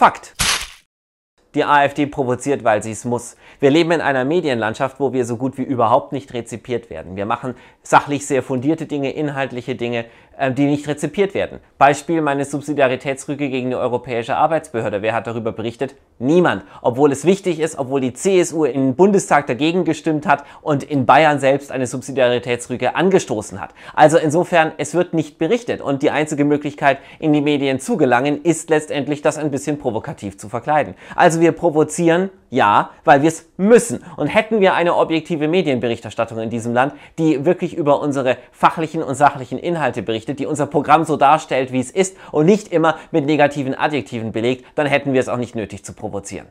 Fakt. Die AfD provoziert, weil sie es muss. Wir leben in einer Medienlandschaft, wo wir so gut wie überhaupt nicht rezipiert werden. Wir machen sachlich sehr fundierte Dinge, inhaltliche Dinge, ähm, die nicht rezipiert werden. Beispiel meine Subsidiaritätsrüge gegen die Europäische Arbeitsbehörde. Wer hat darüber berichtet? Niemand. Obwohl es wichtig ist, obwohl die CSU im Bundestag dagegen gestimmt hat und in Bayern selbst eine Subsidiaritätsrüge angestoßen hat. Also insofern, es wird nicht berichtet und die einzige Möglichkeit, in die Medien zu gelangen, ist letztendlich das ein bisschen provokativ zu verkleiden. Also wir provozieren ja, weil wir es müssen. Und hätten wir eine objektive Medienberichterstattung in diesem Land, die wirklich über unsere fachlichen und sachlichen Inhalte berichtet, die unser Programm so darstellt, wie es ist und nicht immer mit negativen Adjektiven belegt, dann hätten wir es auch nicht nötig zu provozieren.